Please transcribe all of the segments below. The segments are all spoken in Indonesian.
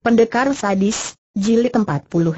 Pendekar Sadis, Jilid 42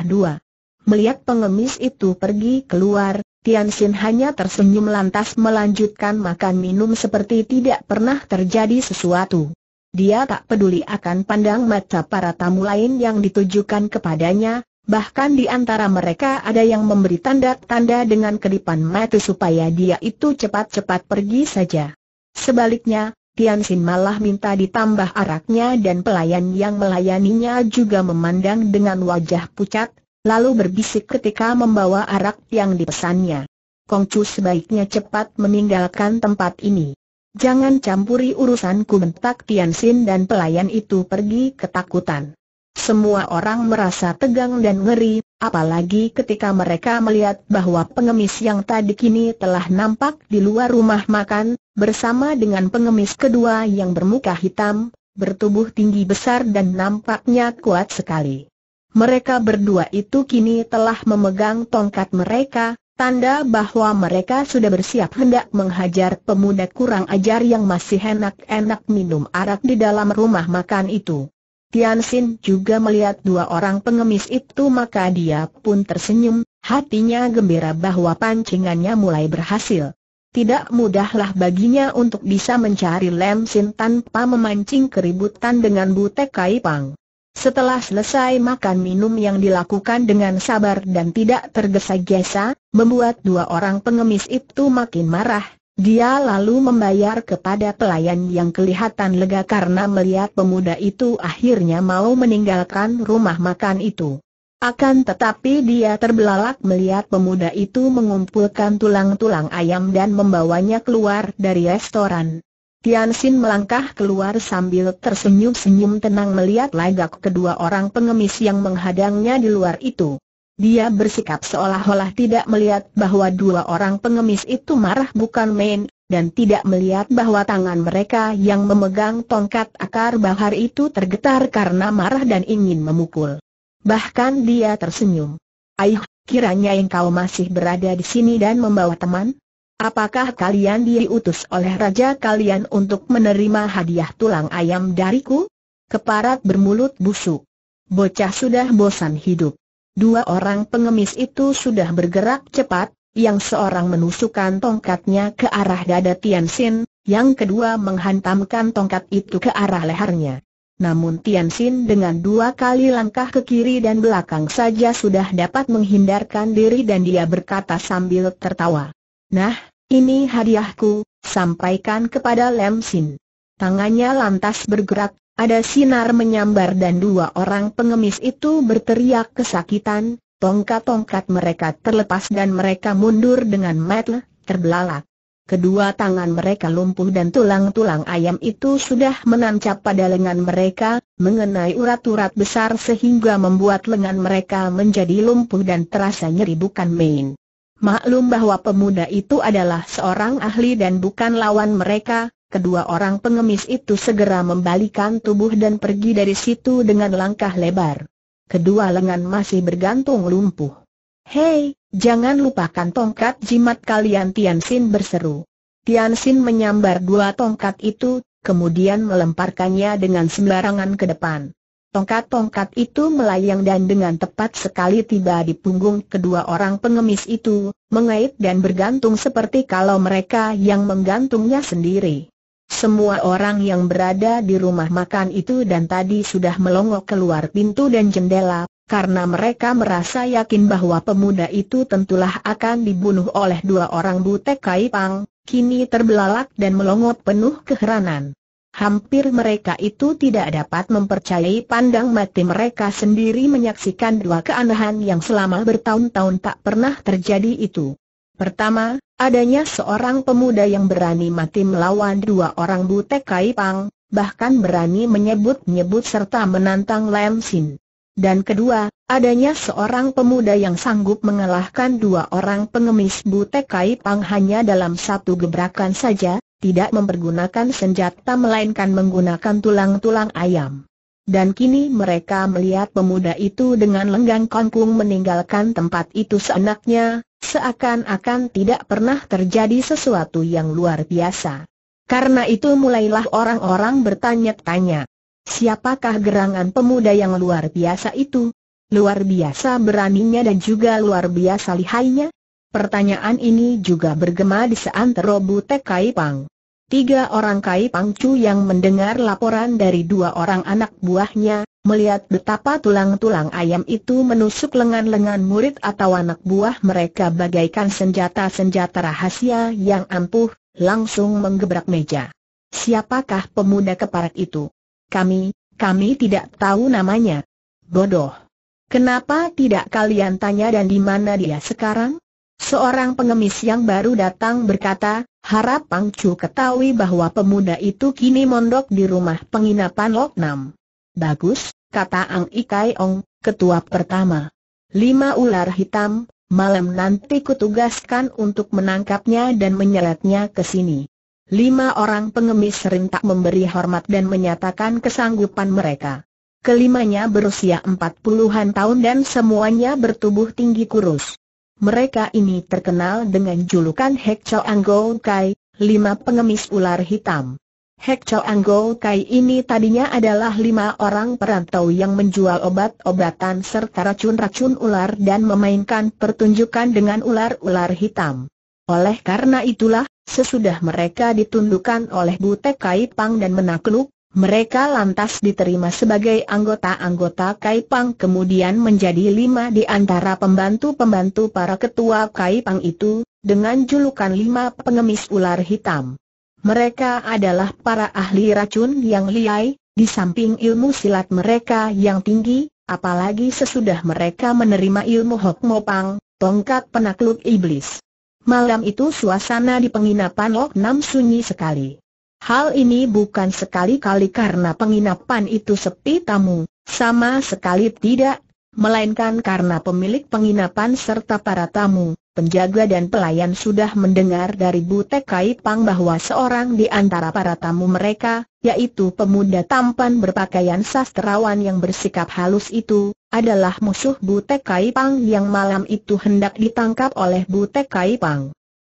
Melihat pengemis itu pergi keluar, Tian Xin hanya tersenyum lantas melanjutkan makan minum seperti tidak pernah terjadi sesuatu. Dia tak peduli akan pandang mata para tamu lain yang ditujukan kepadanya, bahkan di antara mereka ada yang memberi tanda-tanda dengan kedipan mata supaya dia itu cepat-cepat pergi saja. Sebaliknya, Tian Xin malah minta ditambah araknya dan pelayan yang melayaninya juga memandang dengan wajah pucat, lalu berbisik ketika membawa arak yang dipesannya. Kongcu sebaiknya cepat meninggalkan tempat ini. Jangan campuri urusanku bentak Tian Xin dan pelayan itu pergi ketakutan. Semua orang merasa tegang dan ngeri, Apalagi ketika mereka melihat bahwa pengemis yang tadi kini telah nampak di luar rumah makan, bersama dengan pengemis kedua yang bermuka hitam, bertubuh tinggi besar dan nampaknya kuat sekali. Mereka berdua itu kini telah memegang tongkat mereka, tanda bahwa mereka sudah bersiap hendak menghajar pemuda kurang ajar yang masih enak-enak minum arak di dalam rumah makan itu. Tian Xin juga melihat dua orang pengemis itu maka dia pun tersenyum, hatinya gembira bahwa pancingannya mulai berhasil. Tidak mudahlah baginya untuk bisa mencari Lem Sin tanpa memancing keributan dengan Butek Kai Pang. Setelah selesai makan minum yang dilakukan dengan sabar dan tidak tergesa-gesa, membuat dua orang pengemis itu makin marah, dia lalu membayar kepada pelayan yang kelihatan lega karena melihat pemuda itu akhirnya mau meninggalkan rumah makan itu. Akan tetapi dia terbelalak melihat pemuda itu mengumpulkan tulang-tulang ayam dan membawanya keluar dari restoran. Tian Xin melangkah keluar sambil tersenyum-senyum tenang melihat lagak kedua orang pengemis yang menghadangnya di luar itu dia bersikap seolah-olah tidak melihat bahwa dua orang pengemis itu marah bukan main, dan tidak melihat bahwa tangan mereka yang memegang tongkat akar bahar itu tergetar karena marah dan ingin memukul. Bahkan dia tersenyum. Ayuh, kiranya engkau masih berada di sini dan membawa teman? Apakah kalian diutus oleh raja kalian untuk menerima hadiah tulang ayam dariku? Keparat bermulut busuk. Bocah sudah bosan hidup. Dua orang pengemis itu sudah bergerak cepat, yang seorang menusukkan tongkatnya ke arah dada Tian Xin, yang kedua menghantamkan tongkat itu ke arah lehernya. Namun Tian Xin dengan dua kali langkah ke kiri dan belakang saja sudah dapat menghindarkan diri dan dia berkata sambil tertawa. Nah, ini hadiahku, sampaikan kepada Lem Xin. Tangannya lantas bergerak ada sinar menyambar dan dua orang pengemis itu berteriak kesakitan, tongkat-tongkat mereka terlepas dan mereka mundur dengan metel, terbelalak. Kedua tangan mereka lumpuh dan tulang-tulang ayam itu sudah menancap pada lengan mereka, mengenai urat-urat besar sehingga membuat lengan mereka menjadi lumpuh dan terasa nyeri bukan main. Maklum bahwa pemuda itu adalah seorang ahli dan bukan lawan mereka, kedua orang pengemis itu segera membalikan tubuh dan pergi dari situ dengan langkah lebar. Kedua lengan masih bergantung lumpuh. Hei, jangan lupakan tongkat jimat kalian Tian Xin berseru. Tian Xin menyambar dua tongkat itu, kemudian melemparkannya dengan sembarangan ke depan. Tongkat-tongkat itu melayang dan dengan tepat sekali tiba di punggung kedua orang pengemis itu, mengait dan bergantung seperti kalau mereka yang menggantungnya sendiri. Semua orang yang berada di rumah makan itu dan tadi sudah melongok keluar pintu dan jendela, karena mereka merasa yakin bahwa pemuda itu tentulah akan dibunuh oleh dua orang butek kaipang, kini terbelalak dan melongot penuh keheranan. Hampir mereka itu tidak dapat mempercayai pandang mati mereka sendiri menyaksikan dua keanehan yang selama bertahun-tahun tak pernah terjadi itu. Pertama, Adanya seorang pemuda yang berani mati melawan dua orang butek pang, bahkan berani menyebut-nyebut serta menantang lemsin. Sin. Dan kedua, adanya seorang pemuda yang sanggup mengalahkan dua orang pengemis butek pang hanya dalam satu gebrakan saja, tidak mempergunakan senjata melainkan menggunakan tulang-tulang ayam. Dan kini mereka melihat pemuda itu dengan lenggang kongkung meninggalkan tempat itu seenaknya, Seakan-akan tidak pernah terjadi sesuatu yang luar biasa. Karena itu mulailah orang-orang bertanya-tanya. Siapakah gerangan pemuda yang luar biasa itu? Luar biasa beraninya dan juga luar biasa lihainya? Pertanyaan ini juga bergema di seantero Butek Kaipang. Tiga orang Kai Pangcu yang mendengar laporan dari dua orang anak buahnya, melihat betapa tulang-tulang ayam itu menusuk lengan-lengan murid atau anak buah mereka bagaikan senjata-senjata rahasia yang ampuh, langsung menggebrak meja. Siapakah pemuda keparat itu? Kami, kami tidak tahu namanya. Bodoh. Kenapa tidak kalian tanya dan di mana dia sekarang? Seorang pengemis yang baru datang berkata, harap Pang Chu ketahui bahwa pemuda itu kini mondok di rumah penginapan Lok Nam. Bagus, kata Ang Ikai Ong, ketua pertama. Lima ular hitam, malam nanti kutugaskan untuk menangkapnya dan menyeretnya ke sini. Lima orang pengemis serentak memberi hormat dan menyatakan kesanggupan mereka. Kelimanya berusia empat puluhan tahun dan semuanya bertubuh tinggi kurus. Mereka ini terkenal dengan julukan Hek Chao Anggo Kai, lima pengemis ular hitam. Hek Chao Anggo Kai ini tadinya adalah lima orang perantau yang menjual obat-obatan serta racun-racun ular dan memainkan pertunjukan dengan ular-ular hitam. Oleh karena itulah, sesudah mereka ditundukkan oleh Butek Kai Pang dan menakluk, mereka lantas diterima sebagai anggota-anggota Kaipang kemudian menjadi lima di antara pembantu-pembantu para ketua Kaipang itu, dengan julukan lima pengemis ular hitam. Mereka adalah para ahli racun yang liai, di samping ilmu silat mereka yang tinggi, apalagi sesudah mereka menerima ilmu Hok Mopang, tongkat penakluk iblis. Malam itu suasana di penginapan Lok Nam sunyi sekali. Hal ini bukan sekali-kali karena penginapan itu sepi tamu, sama sekali tidak, melainkan karena pemilik penginapan serta para tamu, penjaga dan pelayan sudah mendengar dari Butek Kai bahwa seorang di antara para tamu mereka, yaitu pemuda tampan berpakaian sastrawan yang bersikap halus itu, adalah musuh Butek Kai yang malam itu hendak ditangkap oleh Butek Kai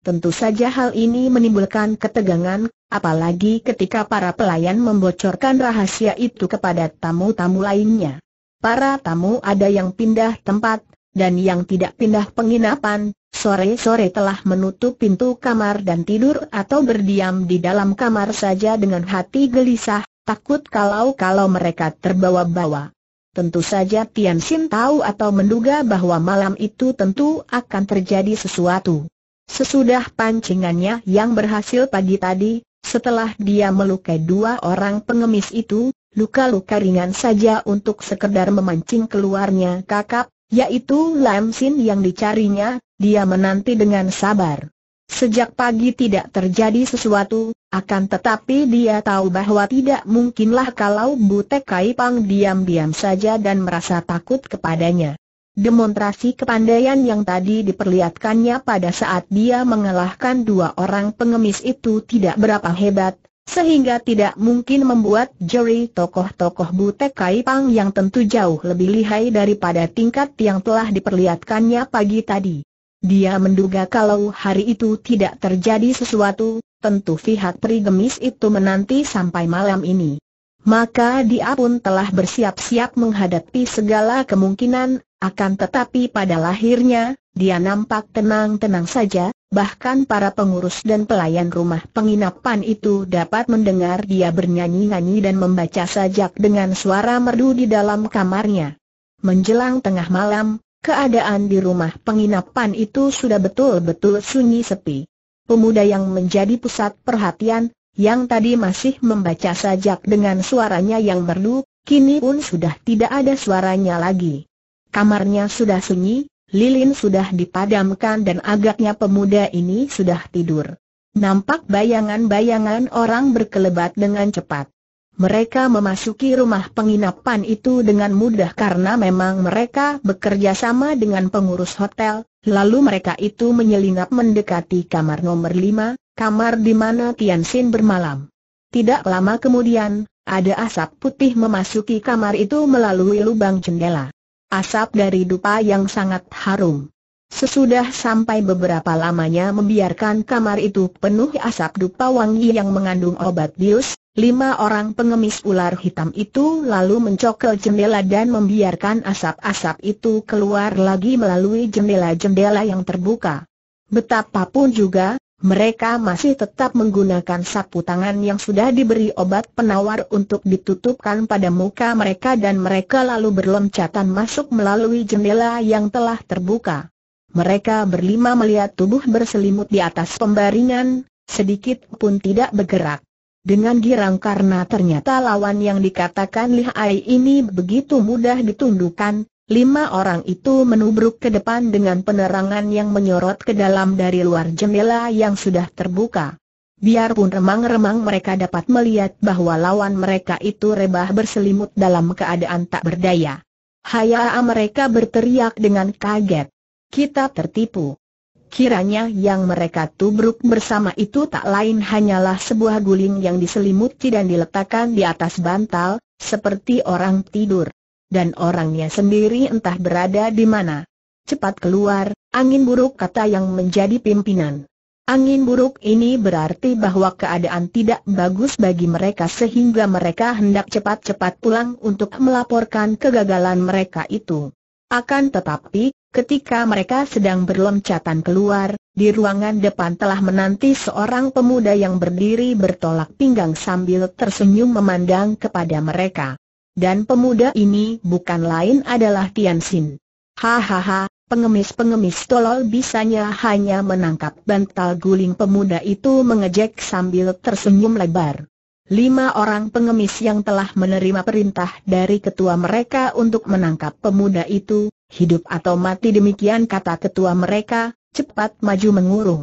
Tentu saja hal ini menimbulkan ketegangan, apalagi ketika para pelayan membocorkan rahasia itu kepada tamu-tamu lainnya. Para tamu ada yang pindah tempat, dan yang tidak pindah penginapan, sore-sore telah menutup pintu kamar dan tidur atau berdiam di dalam kamar saja dengan hati gelisah, takut kalau-kalau mereka terbawa-bawa. Tentu saja Tian Xin tahu atau menduga bahwa malam itu tentu akan terjadi sesuatu. Sesudah pancingannya yang berhasil pagi tadi, setelah dia melukai dua orang pengemis itu, luka-luka ringan saja untuk sekedar memancing keluarnya kakap, yaitu Lam Sin yang dicarinya, dia menanti dengan sabar. Sejak pagi tidak terjadi sesuatu, akan tetapi dia tahu bahwa tidak mungkinlah kalau Butek kai Kaipang diam-diam saja dan merasa takut kepadanya. Demonstrasi kepandaian yang tadi diperlihatkannya pada saat dia mengalahkan dua orang pengemis itu tidak berapa hebat, sehingga tidak mungkin membuat jeri tokoh-tokoh Butek Kaipang yang tentu jauh lebih lihai daripada tingkat yang telah diperlihatkannya pagi tadi. Dia menduga kalau hari itu tidak terjadi sesuatu, tentu pihak perigemis itu menanti sampai malam ini. Maka dia pun telah bersiap-siap menghadapi segala kemungkinan akan tetapi pada lahirnya, dia nampak tenang-tenang saja, bahkan para pengurus dan pelayan rumah penginapan itu dapat mendengar dia bernyanyi-nyanyi dan membaca sajak dengan suara merdu di dalam kamarnya. Menjelang tengah malam, Keadaan di rumah penginapan itu sudah betul-betul sunyi sepi. Pemuda yang menjadi pusat perhatian, yang tadi masih membaca sajak dengan suaranya yang merdu, kini pun sudah tidak ada suaranya lagi. Kamarnya sudah sunyi, lilin sudah dipadamkan dan agaknya pemuda ini sudah tidur. Nampak bayangan-bayangan orang berkelebat dengan cepat. Mereka memasuki rumah penginapan itu dengan mudah karena memang mereka bekerja sama dengan pengurus hotel, lalu mereka itu menyelinap mendekati kamar nomor lima, kamar di mana Tian Xin bermalam. Tidak lama kemudian, ada asap putih memasuki kamar itu melalui lubang jendela asap dari dupa yang sangat harum. Sesudah sampai beberapa lamanya membiarkan kamar itu penuh asap dupa wangi yang mengandung obat bius, lima orang pengemis ular hitam itu lalu mencokel jendela dan membiarkan asap-asap itu keluar lagi melalui jendela-jendela yang terbuka. Betapapun juga, mereka masih tetap menggunakan sapu tangan yang sudah diberi obat penawar untuk ditutupkan pada muka mereka dan mereka lalu berloncatan masuk melalui jendela yang telah terbuka. Mereka berlima melihat tubuh berselimut di atas pembaringan, sedikit pun tidak bergerak. Dengan girang karena ternyata lawan yang dikatakan lihai ini begitu mudah ditundukkan, Lima orang itu menubruk ke depan dengan penerangan yang menyorot ke dalam dari luar jendela yang sudah terbuka. Biarpun remang-remang mereka dapat melihat bahwa lawan mereka itu rebah berselimut dalam keadaan tak berdaya. Hayaa mereka berteriak dengan kaget. Kita tertipu. Kiranya yang mereka tubruk bersama itu tak lain hanyalah sebuah guling yang diselimuti dan diletakkan di atas bantal, seperti orang tidur dan orangnya sendiri entah berada di mana. Cepat keluar, angin buruk kata yang menjadi pimpinan. Angin buruk ini berarti bahwa keadaan tidak bagus bagi mereka sehingga mereka hendak cepat-cepat pulang untuk melaporkan kegagalan mereka itu. Akan tetapi, ketika mereka sedang berloncatan keluar, di ruangan depan telah menanti seorang pemuda yang berdiri bertolak pinggang sambil tersenyum memandang kepada mereka. Dan pemuda ini bukan lain adalah Tian Xin. Hahaha, pengemis-pengemis tolol bisanya hanya menangkap bantal guling pemuda itu mengejek sambil tersenyum lebar. Lima orang pengemis yang telah menerima perintah dari ketua mereka untuk menangkap pemuda itu, hidup atau mati demikian kata ketua mereka, cepat maju mengurung.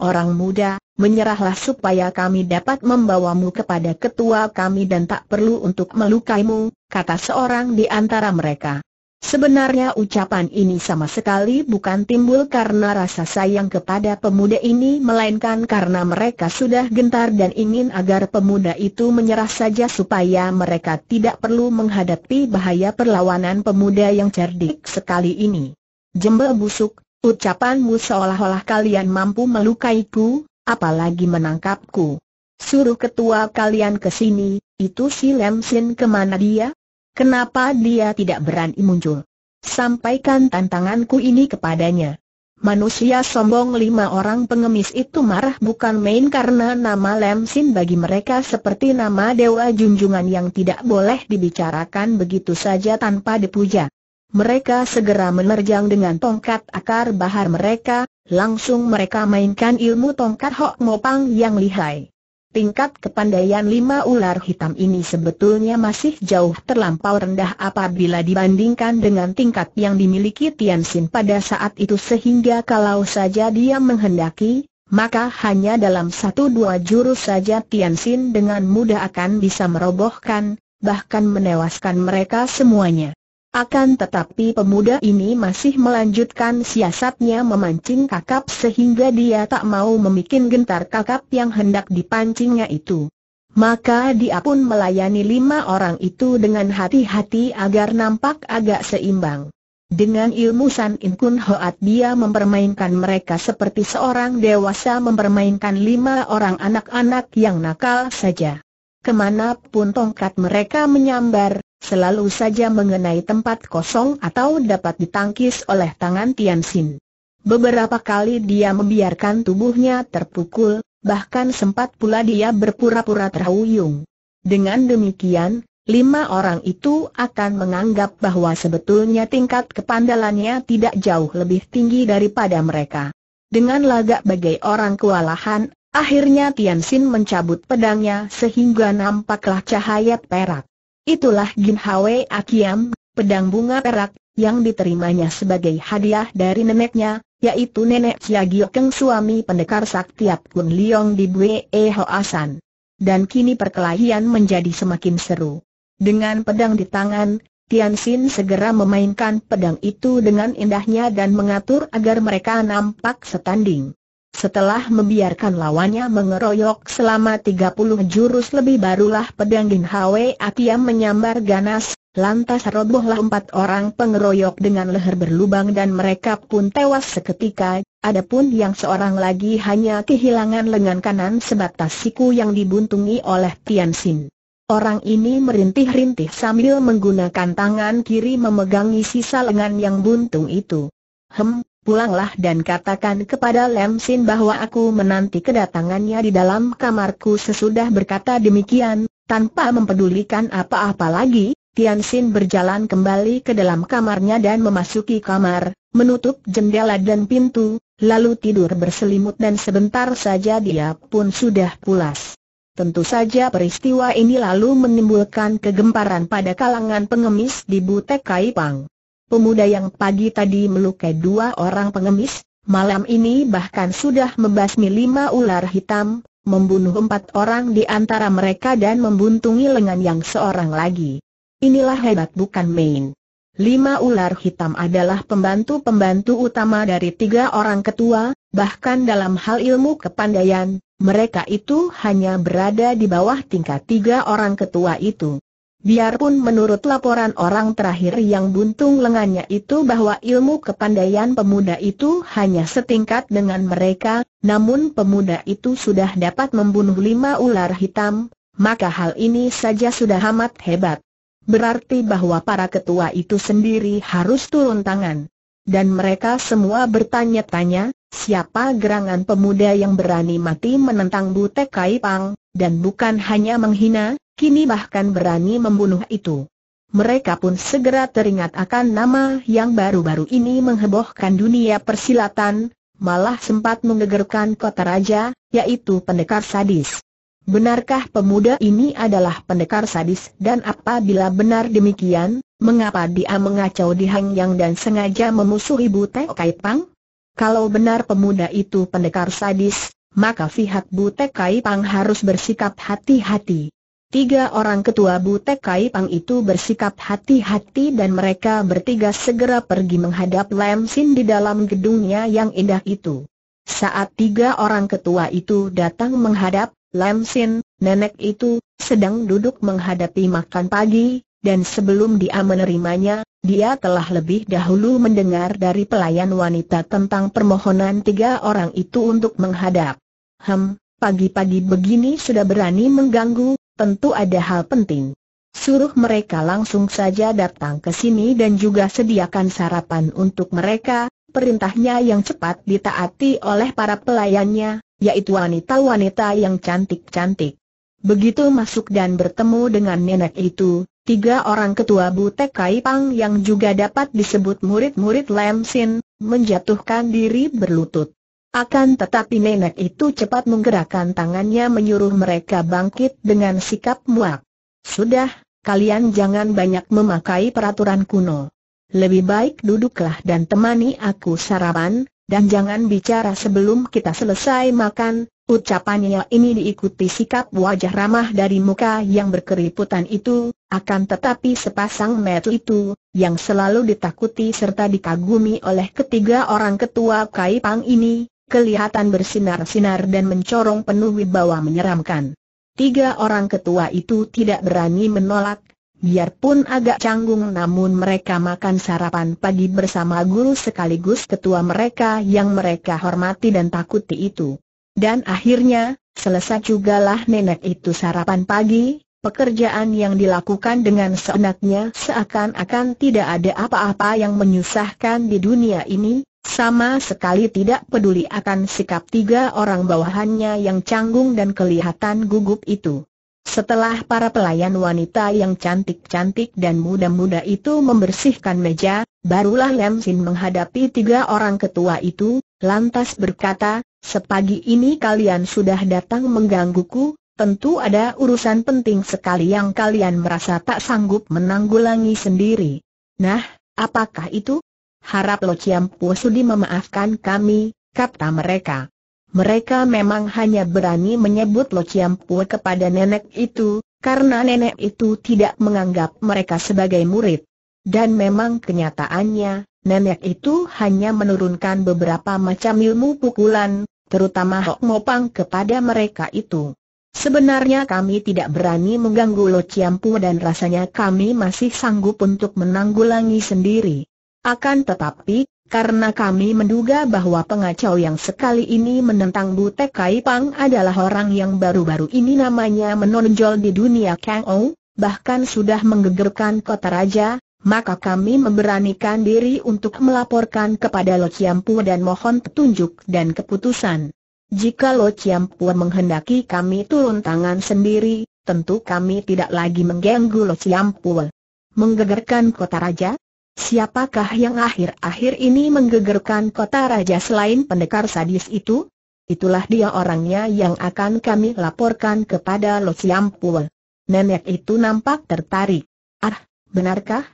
Orang muda, menyerahlah supaya kami dapat membawamu kepada ketua kami dan tak perlu untuk melukaimu, kata seorang di antara mereka. Sebenarnya ucapan ini sama sekali bukan timbul karena rasa sayang kepada pemuda ini melainkan karena mereka sudah gentar dan ingin agar pemuda itu menyerah saja supaya mereka tidak perlu menghadapi bahaya perlawanan pemuda yang cerdik sekali ini. Jembel busuk, ucapanmu seolah-olah kalian mampu melukaiku, apalagi menangkapku. Suruh ketua kalian ke sini, itu si Lemsin kemana dia? Kenapa dia tidak berani muncul? Sampaikan tantanganku ini kepadanya. Manusia sombong lima orang pengemis itu marah bukan main karena nama Lemsin bagi mereka seperti nama dewa junjungan yang tidak boleh dibicarakan begitu saja tanpa dipuja. Mereka segera menerjang dengan tongkat akar bahar mereka, langsung mereka mainkan ilmu tongkat Hok Mopang yang lihai. Tingkat kepandaian lima ular hitam ini sebetulnya masih jauh terlampau rendah apabila dibandingkan dengan tingkat yang dimiliki Tian Xin pada saat itu sehingga kalau saja dia menghendaki, maka hanya dalam satu dua jurus saja Tian Xin dengan mudah akan bisa merobohkan, bahkan menewaskan mereka semuanya. Akan tetapi pemuda ini masih melanjutkan siasatnya memancing kakap sehingga dia tak mau memikin gentar kakap yang hendak dipancingnya itu. Maka dia pun melayani lima orang itu dengan hati-hati agar nampak agak seimbang. Dengan ilmu San In Kun Hoat dia mempermainkan mereka seperti seorang dewasa mempermainkan lima orang anak-anak yang nakal saja. Kemanapun tongkat mereka menyambar, selalu saja mengenai tempat kosong atau dapat ditangkis oleh tangan Tian Xin. Beberapa kali dia membiarkan tubuhnya terpukul, bahkan sempat pula dia berpura-pura terhuyung. Dengan demikian, lima orang itu akan menganggap bahwa sebetulnya tingkat kepandalannya tidak jauh lebih tinggi daripada mereka. Dengan lagak bagai orang kewalahan, akhirnya Tian Xin mencabut pedangnya sehingga nampaklah cahaya perak. Itulah Gin Hwe Akiam, pedang bunga perak, yang diterimanya sebagai hadiah dari neneknya, yaitu nenek Chia Giokeng suami pendekar Saktiap Kun Liong di Bue e Asan. Dan kini perkelahian menjadi semakin seru. Dengan pedang di tangan, Tian Xin segera memainkan pedang itu dengan indahnya dan mengatur agar mereka nampak setanding. Setelah membiarkan lawannya mengeroyok selama 30 jurus lebih barulah pedang Gin Hwe Akiam menyambar ganas, lantas robohlah empat orang pengeroyok dengan leher berlubang dan mereka pun tewas seketika, adapun yang seorang lagi hanya kehilangan lengan kanan sebatas siku yang dibuntungi oleh Tian Xin. Orang ini merintih-rintih sambil menggunakan tangan kiri memegangi sisa lengan yang buntung itu. Hem, pulanglah dan katakan kepada Lem Sin bahwa aku menanti kedatangannya di dalam kamarku sesudah berkata demikian, tanpa mempedulikan apa-apa lagi, Tian Sin berjalan kembali ke dalam kamarnya dan memasuki kamar, menutup jendela dan pintu, lalu tidur berselimut dan sebentar saja dia pun sudah pulas. Tentu saja peristiwa ini lalu menimbulkan kegemparan pada kalangan pengemis di Butek Kaipang. Pemuda yang pagi tadi melukai dua orang pengemis, malam ini bahkan sudah membasmi lima ular hitam, membunuh empat orang di antara mereka dan membuntungi lengan yang seorang lagi. Inilah hebat bukan main. Lima ular hitam adalah pembantu-pembantu utama dari tiga orang ketua, bahkan dalam hal ilmu kepandaian, mereka itu hanya berada di bawah tingkat tiga orang ketua itu. Biarpun menurut laporan orang terakhir yang buntung lengannya itu bahwa ilmu kepandaian pemuda itu hanya setingkat dengan mereka, namun pemuda itu sudah dapat membunuh lima ular hitam, maka hal ini saja sudah amat hebat. Berarti bahwa para ketua itu sendiri harus turun tangan. Dan mereka semua bertanya-tanya, siapa gerangan pemuda yang berani mati menentang Butek Kaipang, dan bukan hanya menghina, kini bahkan berani membunuh itu. Mereka pun segera teringat akan nama yang baru-baru ini menghebohkan dunia persilatan, malah sempat mengegerkan kota raja, yaitu pendekar sadis. Benarkah pemuda ini adalah pendekar sadis dan apabila benar demikian, mengapa dia mengacau di Hang Yang dan sengaja memusuhi Butek Kai Pang? Kalau benar pemuda itu pendekar sadis, maka pihak Butek Kai Pang harus bersikap hati-hati. Tiga orang ketua Butek pang itu bersikap hati-hati dan mereka bertiga segera pergi menghadap Lam Sin di dalam gedungnya yang indah itu. Saat tiga orang ketua itu datang menghadap, Lam Sin, nenek itu, sedang duduk menghadapi makan pagi, dan sebelum dia menerimanya, dia telah lebih dahulu mendengar dari pelayan wanita tentang permohonan tiga orang itu untuk menghadap. Hem, pagi-pagi begini sudah berani mengganggu, tentu ada hal penting. Suruh mereka langsung saja datang ke sini dan juga sediakan sarapan untuk mereka, perintahnya yang cepat ditaati oleh para pelayannya, yaitu wanita-wanita yang cantik-cantik. Begitu masuk dan bertemu dengan nenek itu, tiga orang ketua Butek Kaipang yang juga dapat disebut murid-murid Lam Sin, menjatuhkan diri berlutut. Akan tetapi nenek itu cepat menggerakkan tangannya menyuruh mereka bangkit dengan sikap muak. Sudah, kalian jangan banyak memakai peraturan kuno. Lebih baik duduklah dan temani aku sarapan, dan jangan bicara sebelum kita selesai makan, ucapannya ini diikuti sikap wajah ramah dari muka yang berkeriputan itu, akan tetapi sepasang metu itu, yang selalu ditakuti serta dikagumi oleh ketiga orang ketua Kaipang ini, kelihatan bersinar-sinar dan mencorong penuh wibawa menyeramkan. Tiga orang ketua itu tidak berani menolak, biarpun agak canggung namun mereka makan sarapan pagi bersama guru sekaligus ketua mereka yang mereka hormati dan takuti itu. Dan akhirnya, selesai jugalah nenek itu sarapan pagi, Pekerjaan yang dilakukan dengan seenaknya seakan-akan tidak ada apa-apa yang menyusahkan di dunia ini, sama sekali tidak peduli akan sikap tiga orang bawahannya yang canggung dan kelihatan gugup itu. Setelah para pelayan wanita yang cantik-cantik dan muda-muda itu membersihkan meja, barulah Lem Sin menghadapi tiga orang ketua itu, lantas berkata, sepagi ini kalian sudah datang menggangguku, tentu ada urusan penting sekali yang kalian merasa tak sanggup menanggulangi sendiri. Nah, apakah itu? Harap Lo Ciampu sudi memaafkan kami, kata mereka. Mereka memang hanya berani menyebut Lo Ciampu kepada nenek itu, karena nenek itu tidak menganggap mereka sebagai murid. Dan memang kenyataannya, nenek itu hanya menurunkan beberapa macam ilmu pukulan, terutama Hok Mopang kepada mereka itu. Sebenarnya kami tidak berani mengganggu Lo Ciampu dan rasanya kami masih sanggup untuk menanggulangi sendiri. Akan tetapi, karena kami menduga bahwa pengacau yang sekali ini menentang Butek Kaipang adalah orang yang baru-baru ini namanya menonjol di dunia Kang Ou, bahkan sudah menggegerkan kota raja, maka kami memberanikan diri untuk melaporkan kepada Lo Chiampu dan mohon petunjuk dan keputusan. Jika Lo Chiampu menghendaki kami turun tangan sendiri, tentu kami tidak lagi mengganggu Lo Chiampu. Menggegerkan kota raja, Siapakah yang akhir-akhir ini menggegerkan kota raja selain pendekar sadis itu? Itulah dia orangnya yang akan kami laporkan kepada Lo Siampul. Nenek itu nampak tertarik. Ah, benarkah?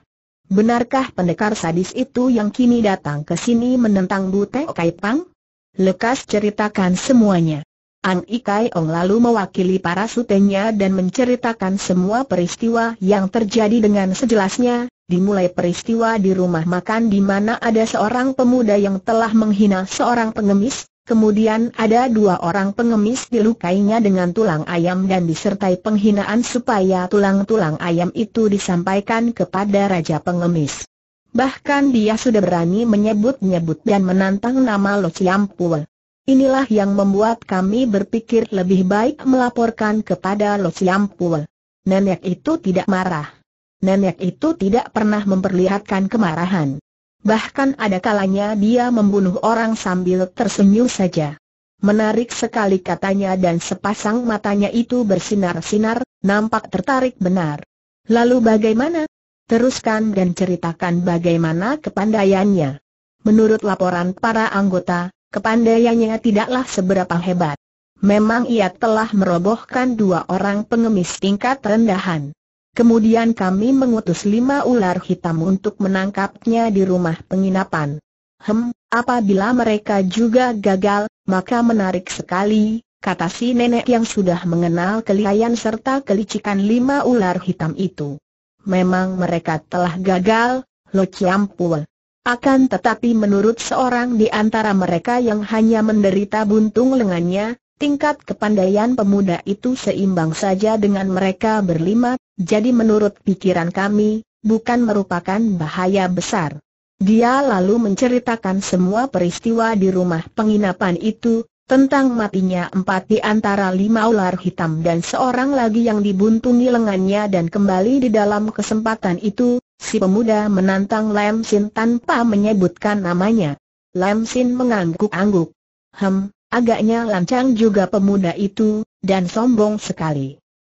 Benarkah pendekar sadis itu yang kini datang ke sini menentang Bute Kai Pang? Lekas ceritakan semuanya. Ang Ikai Ong lalu mewakili para sutenya dan menceritakan semua peristiwa yang terjadi dengan sejelasnya, dimulai peristiwa di rumah makan di mana ada seorang pemuda yang telah menghina seorang pengemis, kemudian ada dua orang pengemis dilukainya dengan tulang ayam dan disertai penghinaan supaya tulang-tulang ayam itu disampaikan kepada raja pengemis. Bahkan dia sudah berani menyebut-nyebut dan menantang nama Lo Ciampul. Inilah yang membuat kami berpikir lebih baik melaporkan kepada Lo Ciampul. Nenek itu tidak marah nenek itu tidak pernah memperlihatkan kemarahan. Bahkan ada kalanya dia membunuh orang sambil tersenyum saja. Menarik sekali katanya dan sepasang matanya itu bersinar-sinar, nampak tertarik benar. Lalu bagaimana? Teruskan dan ceritakan bagaimana kepandaiannya. Menurut laporan para anggota, kepandaiannya tidaklah seberapa hebat. Memang ia telah merobohkan dua orang pengemis tingkat rendahan. Kemudian kami mengutus lima ular hitam untuk menangkapnya di rumah penginapan. Hem, apabila mereka juga gagal, maka menarik sekali, kata si nenek yang sudah mengenal kelihayan serta kelicikan lima ular hitam itu. Memang mereka telah gagal, Lo ciampul. Akan tetapi menurut seorang di antara mereka yang hanya menderita buntung lengannya, Tingkat kepandaian pemuda itu seimbang saja dengan mereka berlima, jadi menurut pikiran kami, bukan merupakan bahaya besar. Dia lalu menceritakan semua peristiwa di rumah penginapan itu, tentang matinya empat di antara lima ular hitam dan seorang lagi yang dibuntungi lengannya dan kembali di dalam kesempatan itu, si pemuda menantang Lam Sin tanpa menyebutkan namanya. Lam Sin mengangguk-angguk. Hem, agaknya lancang juga pemuda itu, dan sombong sekali.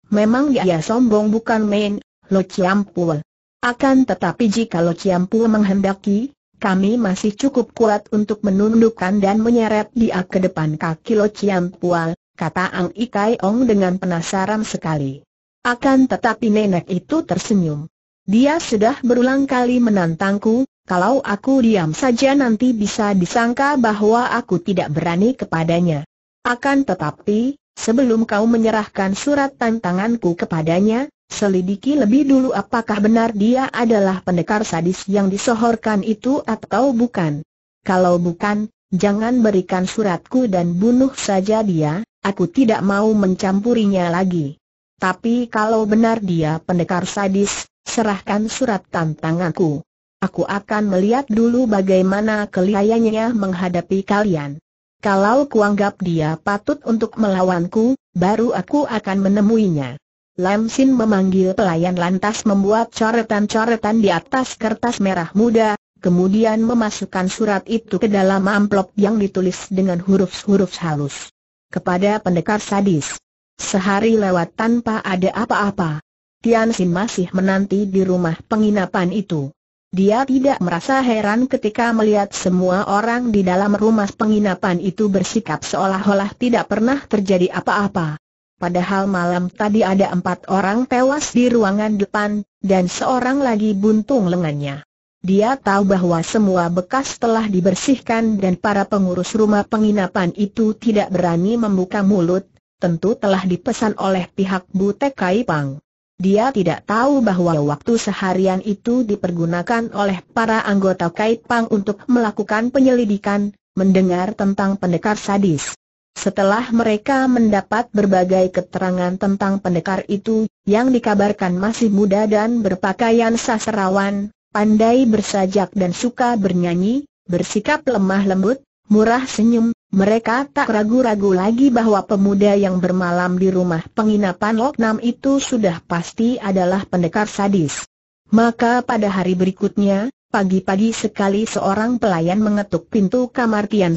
Memang dia sombong bukan main, Lo Chiampua. Akan tetapi jika Lo Chiampua menghendaki, kami masih cukup kuat untuk menundukkan dan menyeret dia ke depan kaki Lo Chiampua, kata Ang Ikai Ong dengan penasaran sekali. Akan tetapi nenek itu tersenyum. Dia sudah berulang kali menantangku, kalau aku diam saja nanti bisa disangka bahwa aku tidak berani kepadanya. Akan tetapi, Sebelum kau menyerahkan surat tantanganku kepadanya, selidiki lebih dulu apakah benar dia adalah pendekar sadis yang disohorkan itu atau bukan. Kalau bukan, jangan berikan suratku dan bunuh saja dia, aku tidak mau mencampurinya lagi. Tapi kalau benar dia pendekar sadis, serahkan surat tantanganku. Aku akan melihat dulu bagaimana kelihayanya menghadapi kalian. Kalau kuanggap dia patut untuk melawanku, baru aku akan menemuinya. Lam Sin memanggil pelayan lantas membuat coretan-coretan di atas kertas merah muda, kemudian memasukkan surat itu ke dalam amplop yang ditulis dengan huruf-huruf halus. Kepada pendekar sadis. Sehari lewat tanpa ada apa-apa. Tian Sin masih menanti di rumah penginapan itu. Dia tidak merasa heran ketika melihat semua orang di dalam rumah penginapan itu bersikap seolah-olah tidak pernah terjadi apa-apa. Padahal malam tadi ada empat orang tewas di ruangan depan, dan seorang lagi buntung lengannya. Dia tahu bahwa semua bekas telah dibersihkan dan para pengurus rumah penginapan itu tidak berani membuka mulut, tentu telah dipesan oleh pihak Butek Kaipang. Dia tidak tahu bahwa waktu seharian itu dipergunakan oleh para anggota kait pang untuk melakukan penyelidikan, mendengar tentang pendekar sadis. Setelah mereka mendapat berbagai keterangan tentang pendekar itu, yang dikabarkan masih muda dan berpakaian sasrawan, pandai bersajak dan suka bernyanyi, bersikap lemah lembut, murah senyum, mereka tak ragu-ragu lagi bahwa pemuda yang bermalam di rumah penginapan Loknam itu sudah pasti adalah pendekar sadis. Maka pada hari berikutnya, pagi-pagi sekali seorang pelayan mengetuk pintu kamar Tian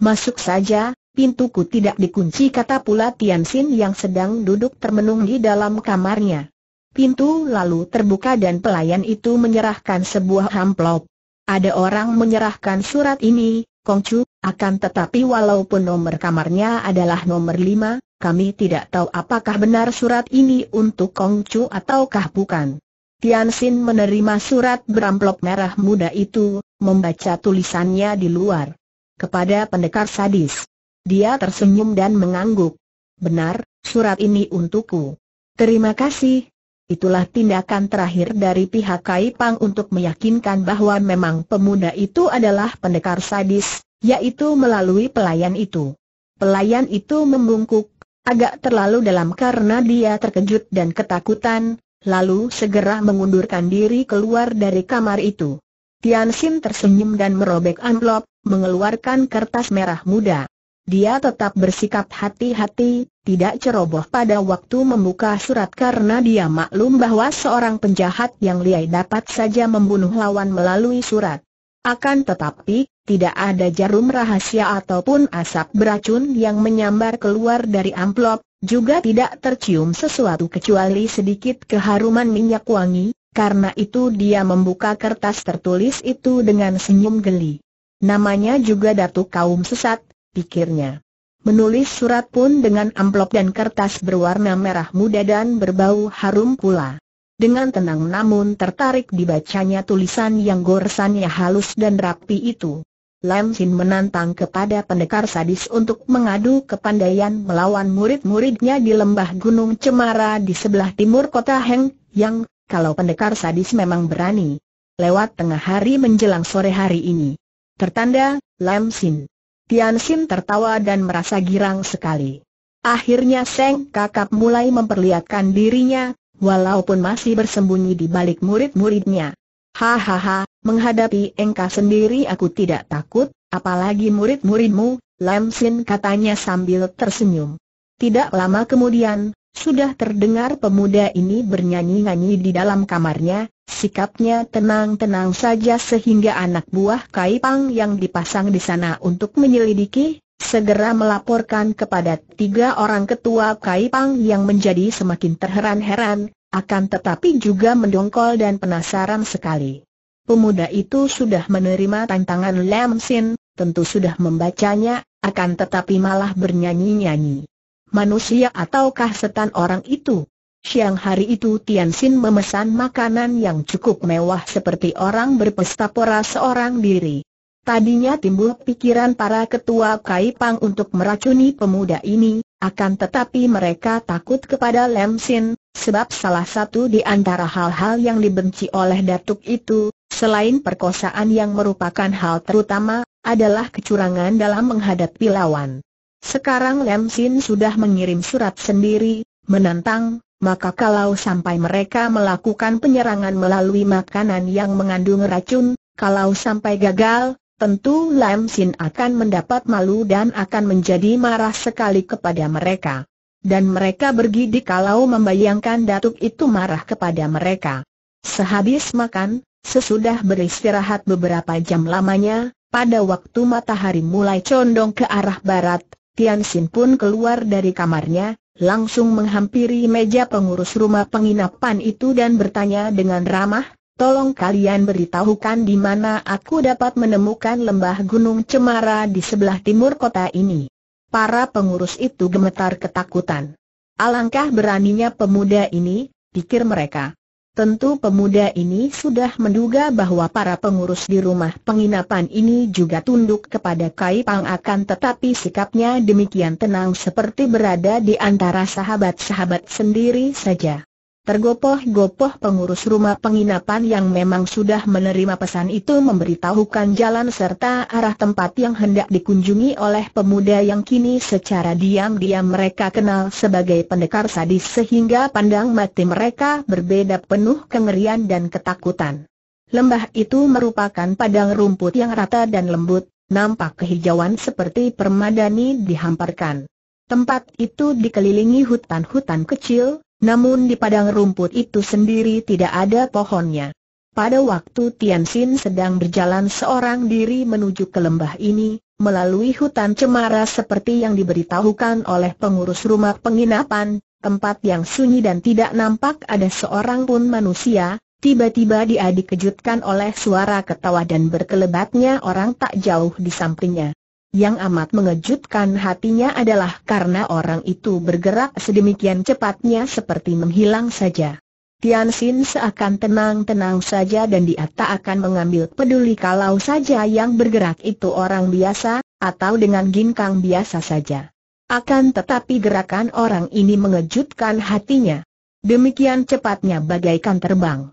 Masuk saja, pintuku tidak dikunci kata pula Tian yang sedang duduk termenung di dalam kamarnya. Pintu lalu terbuka dan pelayan itu menyerahkan sebuah amplop. Ada orang menyerahkan surat ini, Kongcu, akan tetapi walaupun nomor kamarnya adalah nomor lima, kami tidak tahu apakah benar surat ini untuk Kongcu ataukah bukan. Tianxin menerima surat beramplop merah muda itu, membaca tulisannya di luar. Kepada pendekar sadis. Dia tersenyum dan mengangguk. Benar, surat ini untukku. Terima kasih, Itulah tindakan terakhir dari pihak Kaipang untuk meyakinkan bahwa memang pemuda itu adalah pendekar sadis, yaitu melalui pelayan itu. Pelayan itu membungkuk, agak terlalu dalam karena dia terkejut dan ketakutan, lalu segera mengundurkan diri keluar dari kamar itu. Tian Xin tersenyum dan merobek amplop, mengeluarkan kertas merah muda dia tetap bersikap hati-hati, tidak ceroboh pada waktu membuka surat karena dia maklum bahwa seorang penjahat yang liai dapat saja membunuh lawan melalui surat. Akan tetapi, tidak ada jarum rahasia ataupun asap beracun yang menyambar keluar dari amplop, juga tidak tercium sesuatu kecuali sedikit keharuman minyak wangi, karena itu dia membuka kertas tertulis itu dengan senyum geli. Namanya juga Datuk Kaum Sesat, pikirnya. Menulis surat pun dengan amplop dan kertas berwarna merah muda dan berbau harum pula. Dengan tenang namun tertarik dibacanya tulisan yang goresannya halus dan rapi itu. Lam Sin menantang kepada pendekar sadis untuk mengadu kepandaian melawan murid-muridnya di lembah Gunung Cemara di sebelah timur kota Heng, yang, kalau pendekar sadis memang berani, lewat tengah hari menjelang sore hari ini. Tertanda, Lam Sin. Tian Xin tertawa dan merasa girang sekali. Akhirnya Seng kakap mulai memperlihatkan dirinya, walaupun masih bersembunyi di balik murid-muridnya. Hahaha, menghadapi engkau sendiri aku tidak takut, apalagi murid-muridmu, Lam Sin katanya sambil tersenyum. Tidak lama kemudian, sudah terdengar pemuda ini bernyanyi-nyanyi di dalam kamarnya, Sikapnya tenang-tenang saja sehingga anak buah Kaipang yang dipasang di sana untuk menyelidiki, segera melaporkan kepada tiga orang ketua Kaipang yang menjadi semakin terheran-heran, akan tetapi juga mendongkol dan penasaran sekali. Pemuda itu sudah menerima tantangan Lam Sin, tentu sudah membacanya, akan tetapi malah bernyanyi-nyanyi. Manusia ataukah setan orang itu? Siang hari itu Tian Xin memesan makanan yang cukup mewah seperti orang berpesta pora seorang diri. Tadinya timbul pikiran para ketua Kai Pang untuk meracuni pemuda ini, akan tetapi mereka takut kepada Lamsin, Sin, sebab salah satu di antara hal-hal yang dibenci oleh Datuk itu, selain perkosaan yang merupakan hal terutama, adalah kecurangan dalam menghadapi lawan. Sekarang Lamsin Sin sudah mengirim surat sendiri, menantang, maka kalau sampai mereka melakukan penyerangan melalui makanan yang mengandung racun, kalau sampai gagal, tentu Lam Sin akan mendapat malu dan akan menjadi marah sekali kepada mereka. Dan mereka bergidik kalau membayangkan datuk itu marah kepada mereka. Sehabis makan, sesudah beristirahat beberapa jam lamanya, pada waktu matahari mulai condong ke arah barat, Tian Xin pun keluar dari kamarnya, langsung menghampiri meja pengurus rumah penginapan itu dan bertanya dengan ramah, tolong kalian beritahukan di mana aku dapat menemukan lembah Gunung Cemara di sebelah timur kota ini. Para pengurus itu gemetar ketakutan. Alangkah beraninya pemuda ini, pikir mereka. Tentu pemuda ini sudah menduga bahwa para pengurus di rumah penginapan ini juga tunduk kepada Kai Pang akan tetapi sikapnya demikian tenang seperti berada di antara sahabat-sahabat sendiri saja. Tergopoh-gopoh pengurus rumah penginapan yang memang sudah menerima pesan itu memberitahukan jalan serta arah tempat yang hendak dikunjungi oleh pemuda yang kini secara diam-diam mereka kenal sebagai pendekar sadis sehingga pandang mati mereka berbeda penuh kengerian dan ketakutan. Lembah itu merupakan padang rumput yang rata dan lembut, nampak kehijauan seperti permadani dihamparkan. Tempat itu dikelilingi hutan-hutan kecil, namun di padang rumput itu sendiri tidak ada pohonnya. Pada waktu Tian Xin sedang berjalan seorang diri menuju ke lembah ini, melalui hutan cemara seperti yang diberitahukan oleh pengurus rumah penginapan, tempat yang sunyi dan tidak nampak ada seorang pun manusia, tiba-tiba dia dikejutkan oleh suara ketawa dan berkelebatnya orang tak jauh di sampingnya. Yang amat mengejutkan hatinya adalah karena orang itu bergerak sedemikian cepatnya seperti menghilang saja. Tian Xin seakan tenang-tenang saja dan dia tak akan mengambil peduli kalau saja yang bergerak itu orang biasa, atau dengan ginkang biasa saja. Akan tetapi gerakan orang ini mengejutkan hatinya. Demikian cepatnya bagaikan terbang.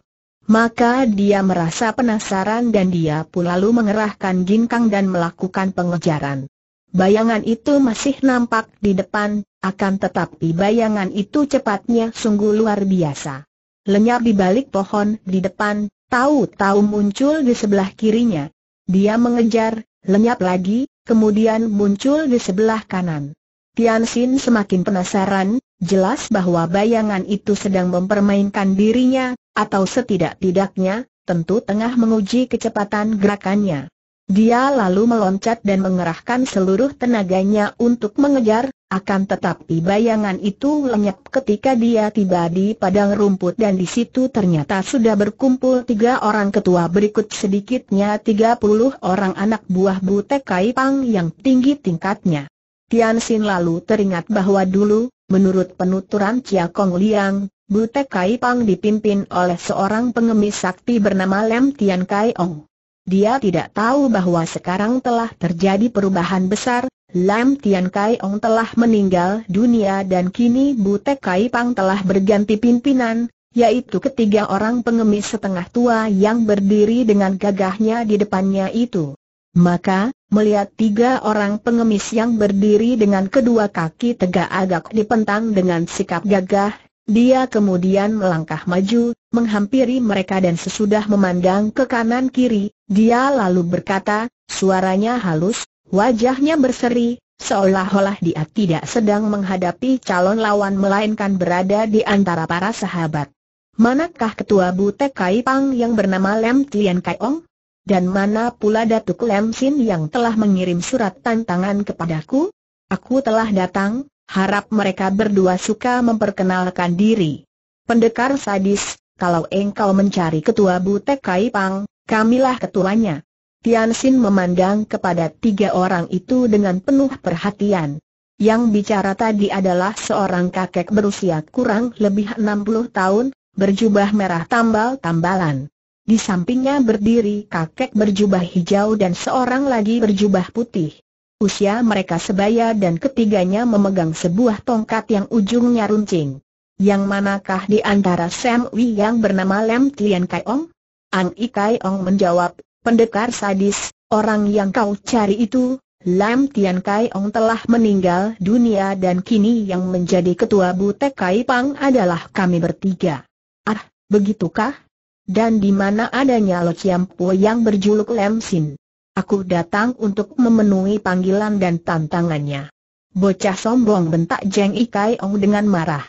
Maka dia merasa penasaran dan dia pun lalu mengerahkan ginkang dan melakukan pengejaran. Bayangan itu masih nampak di depan, akan tetapi bayangan itu cepatnya sungguh luar biasa. Lenyap di balik pohon di depan, tahu-tahu muncul di sebelah kirinya. Dia mengejar, lenyap lagi, kemudian muncul di sebelah kanan. Tian Xin semakin penasaran, jelas bahwa bayangan itu sedang mempermainkan dirinya, atau setidak-tidaknya, tentu tengah menguji kecepatan gerakannya. Dia lalu meloncat dan mengerahkan seluruh tenaganya untuk mengejar, akan tetapi bayangan itu lenyap ketika dia tiba di padang rumput dan di situ ternyata sudah berkumpul tiga orang ketua berikut sedikitnya 30 orang anak buah Butek Pang yang tinggi tingkatnya. Tian Xin lalu teringat bahwa dulu, menurut penuturan Chia Kong Liang, Butek Kai Pang dipimpin oleh seorang pengemis sakti bernama Lem Tian Kai Ong. Dia tidak tahu bahwa sekarang telah terjadi perubahan besar, Lam Tian Kai Ong telah meninggal dunia dan kini Butek Kai Pang telah berganti pimpinan, yaitu ketiga orang pengemis setengah tua yang berdiri dengan gagahnya di depannya itu. Maka, melihat tiga orang pengemis yang berdiri dengan kedua kaki tegak agak dipentang dengan sikap gagah dia kemudian melangkah maju, menghampiri mereka dan sesudah memandang ke kanan kiri, dia lalu berkata, suaranya halus, wajahnya berseri, seolah-olah dia tidak sedang menghadapi calon lawan melainkan berada di antara para sahabat. Manakah ketua Butek Kai Pang yang bernama Lem Tian Kai Ong? Dan mana pula Datuk Lem Sin yang telah mengirim surat tantangan kepadaku? Aku telah datang, harap mereka berdua suka memperkenalkan diri. Pendekar sadis, kalau engkau mencari ketua Butek Kai Pang, kamilah ketuanya. Tian Xin memandang kepada tiga orang itu dengan penuh perhatian. Yang bicara tadi adalah seorang kakek berusia kurang lebih 60 tahun, berjubah merah tambal-tambalan. Di sampingnya berdiri kakek berjubah hijau dan seorang lagi berjubah putih. Usia mereka sebaya dan ketiganya memegang sebuah tongkat yang ujungnya runcing. Yang manakah di antara Sam Wei yang bernama Lam Tian Kai Ong? Ang I Kai Ong menjawab, pendekar sadis, orang yang kau cari itu, Lam Tian Kai Ong telah meninggal dunia dan kini yang menjadi ketua Butek Kai Pang adalah kami bertiga. Ah, begitukah? Dan di mana adanya Lo Chiam Po yang berjuluk Lam Sin? Aku datang untuk memenuhi panggilan dan tantangannya. Bocah sombong bentak Jeng Ikai Ong dengan marah.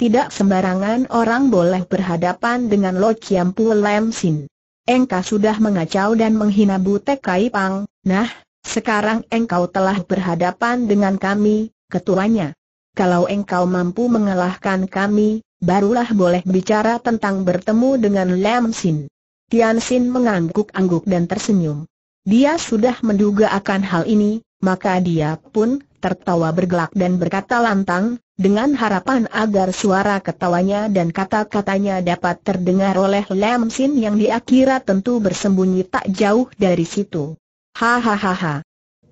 Tidak sembarangan orang boleh berhadapan dengan Lo Chiam Pu Lam Sin. Engkau sudah mengacau dan menghina Butek Kai Pang, nah, sekarang engkau telah berhadapan dengan kami, ketuanya. Kalau engkau mampu mengalahkan kami, barulah boleh bicara tentang bertemu dengan Lam Sin. Tian Sin mengangguk-angguk dan tersenyum. Dia sudah menduga akan hal ini, maka dia pun tertawa bergelak dan berkata lantang, dengan harapan agar suara ketawanya dan kata-katanya dapat terdengar oleh Lam Sin yang diakira tentu bersembunyi tak jauh dari situ. Hahaha.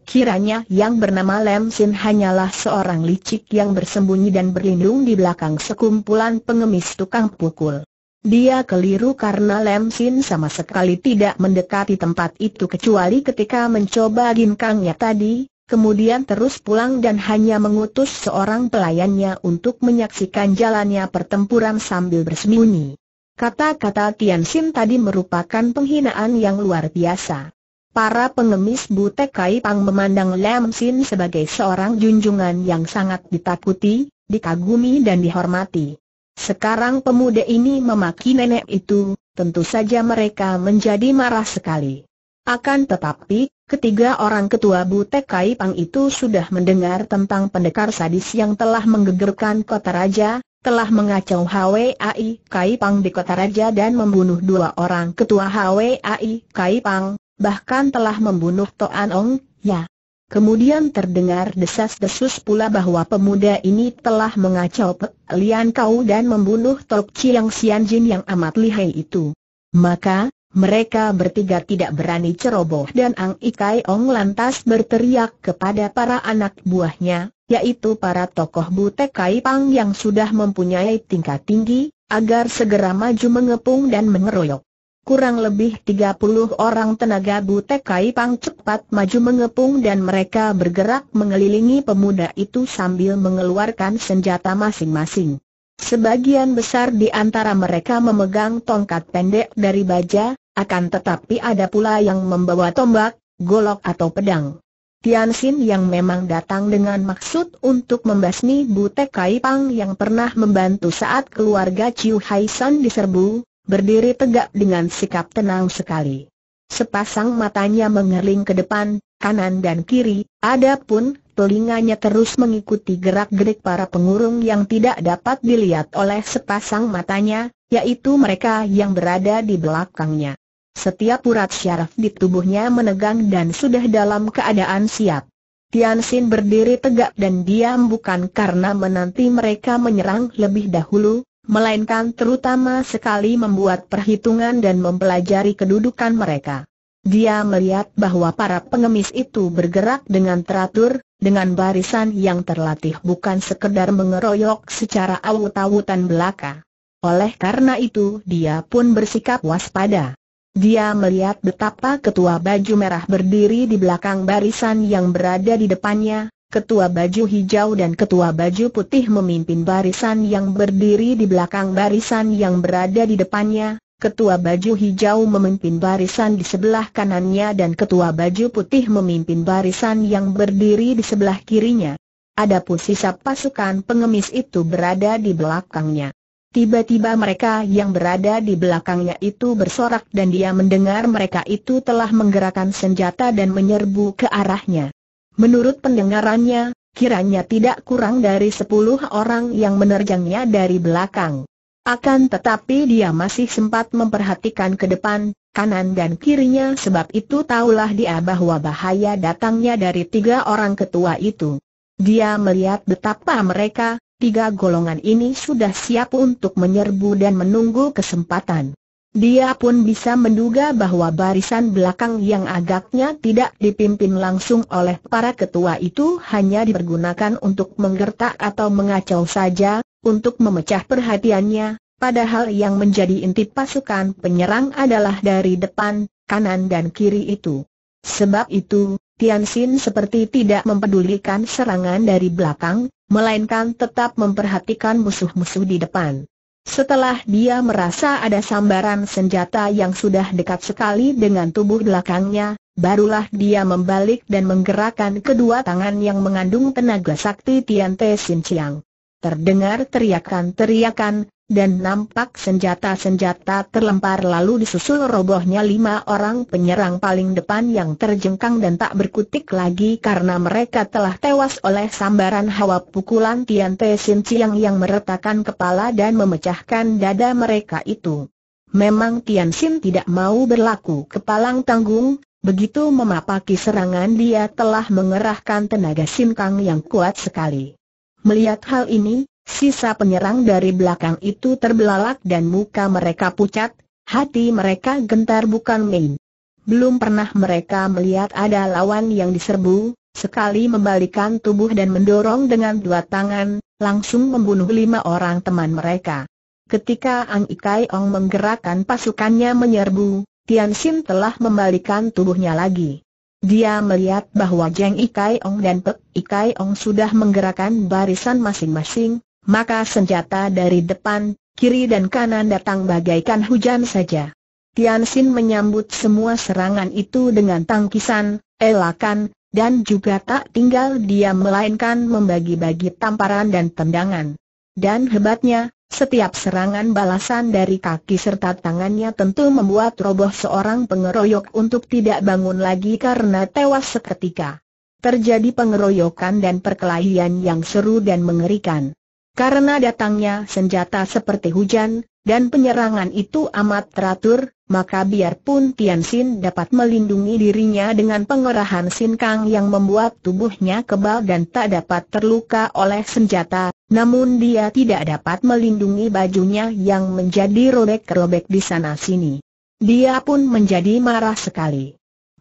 Kiranya yang bernama Lam Sin hanyalah seorang licik yang bersembunyi dan berlindung di belakang sekumpulan pengemis tukang pukul. Dia keliru karena Lem Sin sama sekali tidak mendekati tempat itu kecuali ketika mencoba ginkangnya tadi, kemudian terus pulang dan hanya mengutus seorang pelayannya untuk menyaksikan jalannya pertempuran sambil bersembunyi. Kata-kata Tian Sin tadi merupakan penghinaan yang luar biasa. Para pengemis Butek Kai Pang memandang Lem Sin sebagai seorang junjungan yang sangat ditakuti, dikagumi dan dihormati. Sekarang pemuda ini memaki nenek itu, tentu saja mereka menjadi marah sekali. Akan tetapi, ketiga orang ketua Butek Kai Pang itu sudah mendengar tentang pendekar sadis yang telah menggegerkan kota raja, telah mengacau HWAI Kai Pang di kota raja dan membunuh dua orang ketua HWAI Kai Pang, bahkan telah membunuh Toan Ong, ya, Kemudian terdengar desas-desus pula bahwa pemuda ini telah mengacau Pek Kau dan membunuh Tok Chiang Sian Jin yang amat lihai itu. Maka, mereka bertiga tidak berani ceroboh dan Ang Ikai Ong lantas berteriak kepada para anak buahnya, yaitu para tokoh Butek Kai Pang yang sudah mempunyai tingkat tinggi, agar segera maju mengepung dan mengeroyok kurang lebih 30 orang tenaga butek Kaipang cepat maju mengepung dan mereka bergerak mengelilingi pemuda itu sambil mengeluarkan senjata masing-masing. Sebagian besar di antara mereka memegang tongkat pendek dari baja, akan tetapi ada pula yang membawa tombak, golok atau pedang. Tian Xin yang memang datang dengan maksud untuk membasmi Butek Kaipang yang pernah membantu saat keluarga Chiu Hai San diserbu, berdiri tegak dengan sikap tenang sekali. Sepasang matanya mengerling ke depan, kanan dan kiri, adapun telinganya terus mengikuti gerak-gerik para pengurung yang tidak dapat dilihat oleh sepasang matanya, yaitu mereka yang berada di belakangnya. Setiap urat syaraf di tubuhnya menegang dan sudah dalam keadaan siap. Tian Xin berdiri tegak dan diam bukan karena menanti mereka menyerang lebih dahulu, melainkan terutama sekali membuat perhitungan dan mempelajari kedudukan mereka. Dia melihat bahwa para pengemis itu bergerak dengan teratur, dengan barisan yang terlatih bukan sekedar mengeroyok secara awut-awutan belaka. Oleh karena itu dia pun bersikap waspada. Dia melihat betapa ketua baju merah berdiri di belakang barisan yang berada di depannya, Ketua Baju Hijau dan Ketua Baju Putih memimpin barisan yang berdiri di belakang barisan yang berada di depannya, Ketua Baju Hijau memimpin barisan di sebelah kanannya dan Ketua Baju Putih memimpin barisan yang berdiri di sebelah kirinya. Adapun sisa pasukan pengemis itu berada di belakangnya. Tiba-tiba mereka yang berada di belakangnya itu bersorak dan dia mendengar mereka itu telah menggerakkan senjata dan menyerbu ke arahnya. Menurut pendengarannya, kiranya tidak kurang dari sepuluh orang yang menerjangnya dari belakang. Akan tetapi dia masih sempat memperhatikan ke depan, kanan dan kirinya sebab itu tahulah dia bahwa bahaya datangnya dari tiga orang ketua itu. Dia melihat betapa mereka, tiga golongan ini sudah siap untuk menyerbu dan menunggu kesempatan. Dia pun bisa menduga bahwa barisan belakang yang agaknya tidak dipimpin langsung oleh para ketua itu hanya dipergunakan untuk menggertak atau mengacau saja, untuk memecah perhatiannya, padahal yang menjadi inti pasukan penyerang adalah dari depan, kanan dan kiri itu. Sebab itu, Tian Xin seperti tidak mempedulikan serangan dari belakang, melainkan tetap memperhatikan musuh-musuh di depan. Setelah dia merasa ada sambaran senjata yang sudah dekat sekali dengan tubuh belakangnya, barulah dia membalik dan menggerakkan kedua tangan yang mengandung tenaga sakti Tian Te Sin Chiang. Terdengar teriakan-teriakan, dan nampak senjata-senjata terlempar lalu disusul robohnya lima orang penyerang paling depan yang terjengkang dan tak berkutik lagi karena mereka telah tewas oleh sambaran hawa pukulan Tian Te Sin Chiang yang meretakan kepala dan memecahkan dada mereka itu. Memang Tian Sin tidak mau berlaku kepalang tanggung, begitu memapaki serangan dia telah mengerahkan tenaga sin Kang yang kuat sekali. Melihat hal ini, Sisa penyerang dari belakang itu terbelalak dan muka mereka pucat, hati mereka gentar bukan main. Belum pernah mereka melihat ada lawan yang diserbu, sekali membalikan tubuh dan mendorong dengan dua tangan, langsung membunuh lima orang teman mereka. Ketika Ang Ikai Ong menggerakkan pasukannya menyerbu, Tian Xin telah membalikan tubuhnya lagi. Dia melihat bahwa Jeng Ikai Ong dan Pek Ikai Ong sudah menggerakkan barisan masing-masing, maka senjata dari depan, kiri dan kanan datang bagaikan hujan saja. Tian Xin menyambut semua serangan itu dengan tangkisan, elakan, dan juga tak tinggal dia melainkan membagi-bagi tamparan dan tendangan. Dan hebatnya, setiap serangan balasan dari kaki serta tangannya tentu membuat roboh seorang pengeroyok untuk tidak bangun lagi karena tewas seketika. Terjadi pengeroyokan dan perkelahian yang seru dan mengerikan. Karena datangnya senjata seperti hujan, dan penyerangan itu amat teratur, maka biarpun Tian Xin dapat melindungi dirinya dengan pengerahan Sin Kang yang membuat tubuhnya kebal dan tak dapat terluka oleh senjata, namun dia tidak dapat melindungi bajunya yang menjadi robek-robek di sana-sini. Dia pun menjadi marah sekali.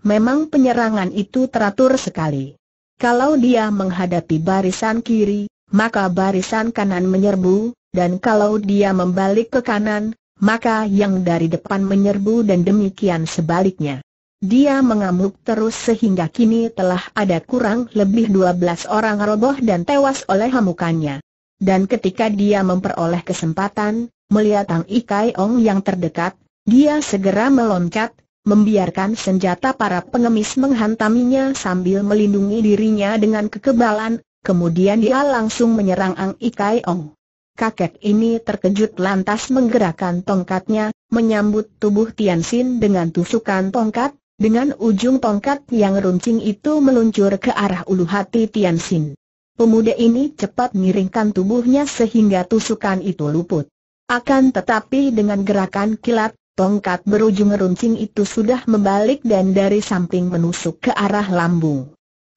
Memang penyerangan itu teratur sekali. Kalau dia menghadapi barisan kiri, maka barisan kanan menyerbu, dan kalau dia membalik ke kanan, maka yang dari depan menyerbu dan demikian sebaliknya. Dia mengamuk terus sehingga kini telah ada kurang lebih 12 orang roboh dan tewas oleh hamukannya. Dan ketika dia memperoleh kesempatan, melihat Tang Ikai Ong yang terdekat, dia segera meloncat, membiarkan senjata para pengemis menghantaminya sambil melindungi dirinya dengan kekebalan, Kemudian dia langsung menyerang Ang Ikai Ong. Kakek ini terkejut lantas menggerakkan tongkatnya, menyambut tubuh Tian Xin dengan tusukan tongkat, dengan ujung tongkat yang runcing itu meluncur ke arah ulu hati Tian Xin. Pemuda ini cepat miringkan tubuhnya sehingga tusukan itu luput. Akan tetapi dengan gerakan kilat, tongkat berujung runcing itu sudah membalik dan dari samping menusuk ke arah lambung.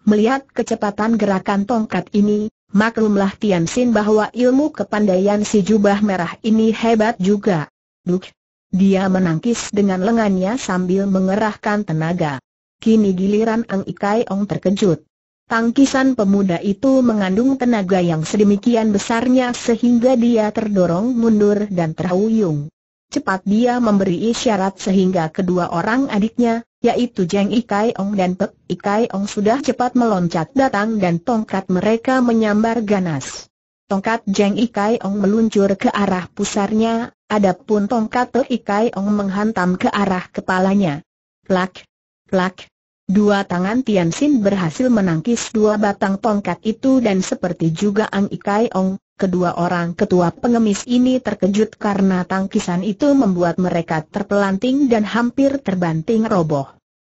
Melihat kecepatan gerakan tongkat ini, maklumlah Tian Xin bahwa ilmu kepandaian si jubah merah ini hebat juga. Duk! Dia menangkis dengan lengannya sambil mengerahkan tenaga. Kini giliran Ang Ikai Ong terkejut. Tangkisan pemuda itu mengandung tenaga yang sedemikian besarnya sehingga dia terdorong mundur dan terhuyung. Cepat dia memberi isyarat sehingga kedua orang adiknya, yaitu Jeng Ikai Ong dan Pek Ikai Ong sudah cepat meloncat datang dan tongkat mereka menyambar ganas. Tongkat Jeng Ikai Ong meluncur ke arah pusarnya, adapun tongkat Pek Ong menghantam ke arah kepalanya. Plak, plak. Dua tangan Tian Xin berhasil menangkis dua batang tongkat itu dan seperti juga Ang Ikai Ong, kedua orang ketua pengemis ini terkejut karena tangkisan itu membuat mereka terpelanting dan hampir terbanting roboh.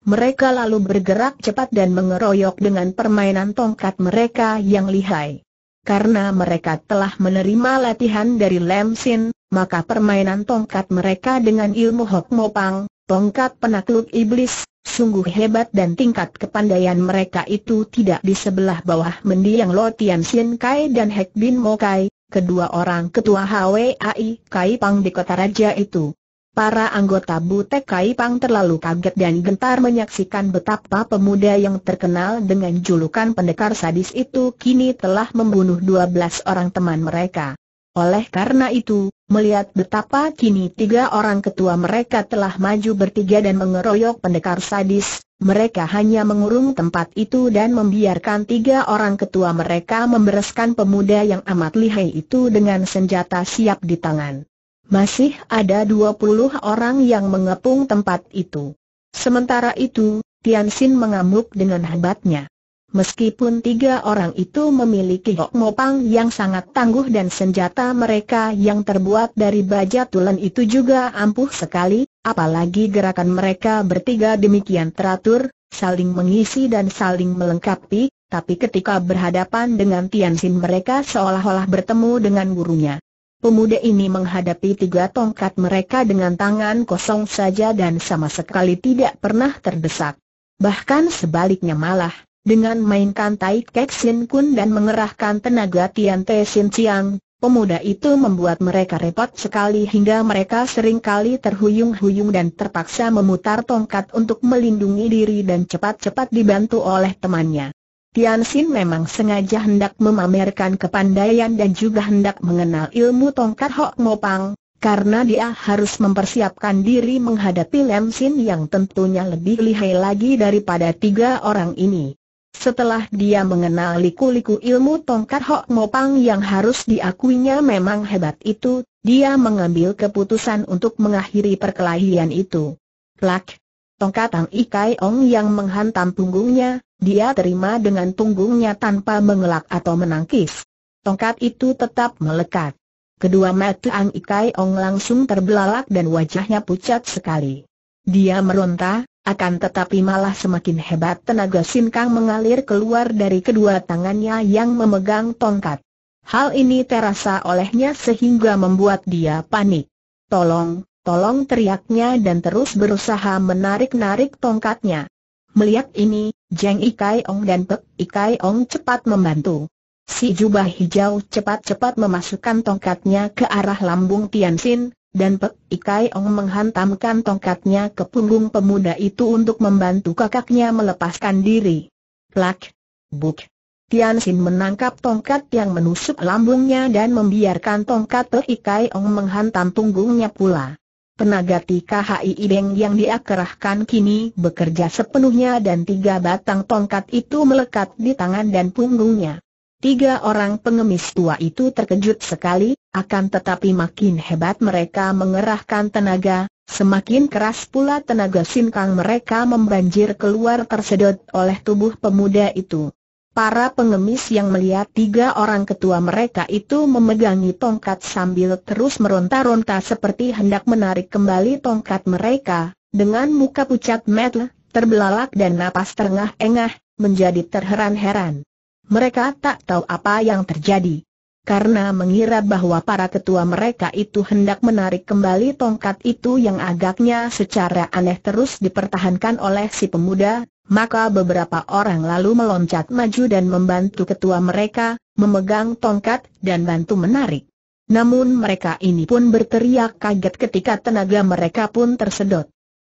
Mereka lalu bergerak cepat dan mengeroyok dengan permainan tongkat mereka yang lihai. Karena mereka telah menerima latihan dari Lam Sin, maka permainan tongkat mereka dengan ilmu Hok Pang, tongkat penakluk iblis, sungguh hebat dan tingkat kepandaian mereka itu tidak di sebelah bawah mendiang Tian Sin Kai dan Hek Bin Mo Kai, kedua orang ketua HWAI Kai Pang di kota raja itu. Para anggota Butek Kaipang terlalu kaget dan gentar menyaksikan betapa pemuda yang terkenal dengan julukan pendekar sadis itu kini telah membunuh 12 orang teman mereka. Oleh karena itu, melihat betapa kini tiga orang ketua mereka telah maju bertiga dan mengeroyok pendekar sadis, mereka hanya mengurung tempat itu dan membiarkan tiga orang ketua mereka membereskan pemuda yang amat lihai itu dengan senjata siap di tangan masih ada 20 orang yang mengepung tempat itu. Sementara itu, Tianxin mengamuk dengan hebatnya. Meskipun tiga orang itu memiliki Hok Mopang yang sangat tangguh dan senjata mereka yang terbuat dari baja tulen itu juga ampuh sekali, apalagi gerakan mereka bertiga demikian teratur, saling mengisi dan saling melengkapi, tapi ketika berhadapan dengan Tianxin mereka seolah-olah bertemu dengan gurunya. Pemuda ini menghadapi tiga tongkat mereka dengan tangan kosong saja dan sama sekali tidak pernah terdesak. Bahkan sebaliknya malah, dengan mainkan Tai Kek Sin Kun dan mengerahkan tenaga Tian Te Sin Chiang, pemuda itu membuat mereka repot sekali hingga mereka seringkali terhuyung-huyung dan terpaksa memutar tongkat untuk melindungi diri dan cepat-cepat dibantu oleh temannya. Tian Xin memang sengaja hendak memamerkan kepandaian dan juga hendak mengenal ilmu tongkat Hok Mopang, karena dia harus mempersiapkan diri menghadapi Lam Xin yang tentunya lebih lihai lagi daripada tiga orang ini. Setelah dia mengenal liku-liku ilmu tongkat Hok Mopang yang harus diakuinya memang hebat itu, dia mengambil keputusan untuk mengakhiri perkelahian itu. Plak! Tongkat Ang Ikai Ong yang menghantam punggungnya, dia terima dengan punggungnya tanpa mengelak atau menangkis. Tongkat itu tetap melekat. Kedua mata Ang Ikai Ong langsung terbelalak dan wajahnya pucat sekali. Dia meronta, akan tetapi malah semakin hebat tenaga sin Kang mengalir keluar dari kedua tangannya yang memegang tongkat. Hal ini terasa olehnya sehingga membuat dia panik. Tolong, tolong teriaknya dan terus berusaha menarik-narik tongkatnya. Melihat ini, Jeng Ikai Ong dan Pek Ikai Ong cepat membantu. Si jubah hijau cepat-cepat memasukkan tongkatnya ke arah lambung Tian Xin, dan Pek Ikai Ong menghantamkan tongkatnya ke punggung pemuda itu untuk membantu kakaknya melepaskan diri. Plak! Buk! Tian Xin menangkap tongkat yang menusuk lambungnya dan membiarkan tongkat Pek Ikai Ong menghantam punggungnya pula. Tenaga TKHI Beng yang diakerahkan kini bekerja sepenuhnya dan tiga batang tongkat itu melekat di tangan dan punggungnya. Tiga orang pengemis tua itu terkejut sekali, akan tetapi makin hebat mereka mengerahkan tenaga, semakin keras pula tenaga sinkang mereka membanjir keluar tersedot oleh tubuh pemuda itu. Para pengemis yang melihat tiga orang ketua mereka itu memegangi tongkat sambil terus meronta-ronta seperti hendak menarik kembali tongkat mereka, dengan muka pucat metel, terbelalak dan napas terengah-engah, menjadi terheran-heran. Mereka tak tahu apa yang terjadi karena mengira bahwa para ketua mereka itu hendak menarik kembali tongkat itu yang agaknya secara aneh terus dipertahankan oleh si pemuda, maka beberapa orang lalu meloncat maju dan membantu ketua mereka, memegang tongkat dan bantu menarik. Namun mereka ini pun berteriak kaget ketika tenaga mereka pun tersedot.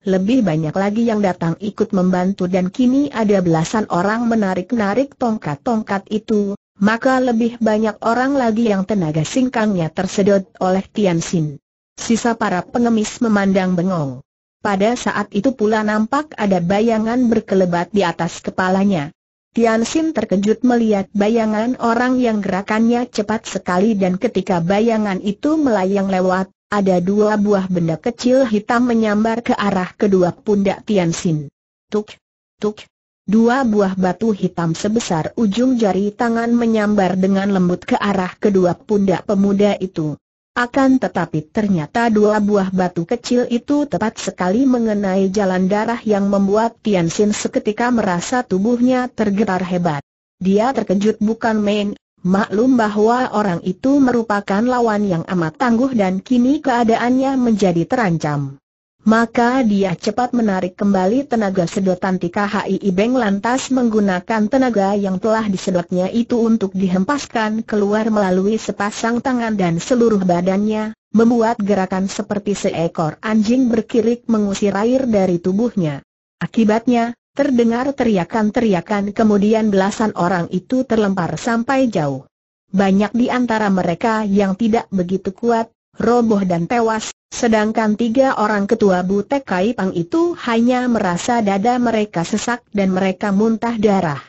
Lebih banyak lagi yang datang ikut membantu dan kini ada belasan orang menarik-narik tongkat-tongkat itu, maka lebih banyak orang lagi yang tenaga singkangnya tersedot oleh Tian Xin. Sisa para pengemis memandang bengong. Pada saat itu pula nampak ada bayangan berkelebat di atas kepalanya. Tian Xin terkejut melihat bayangan orang yang gerakannya cepat sekali dan ketika bayangan itu melayang lewat, ada dua buah benda kecil hitam menyambar ke arah kedua pundak Tian Xin. Tuk, tuk, Dua buah batu hitam sebesar ujung jari tangan menyambar dengan lembut ke arah kedua pundak pemuda itu. Akan tetapi ternyata dua buah batu kecil itu tepat sekali mengenai jalan darah yang membuat Tian Xin seketika merasa tubuhnya tergetar hebat. Dia terkejut bukan main, maklum bahwa orang itu merupakan lawan yang amat tangguh dan kini keadaannya menjadi terancam. Maka dia cepat menarik kembali tenaga sedotan Tika HII Beng lantas menggunakan tenaga yang telah disedotnya itu untuk dihempaskan keluar melalui sepasang tangan dan seluruh badannya, membuat gerakan seperti seekor anjing berkirik mengusir air dari tubuhnya. Akibatnya, terdengar teriakan-teriakan kemudian belasan orang itu terlempar sampai jauh. Banyak di antara mereka yang tidak begitu kuat, roboh dan tewas, sedangkan tiga orang ketua Butek pang itu hanya merasa dada mereka sesak dan mereka muntah darah.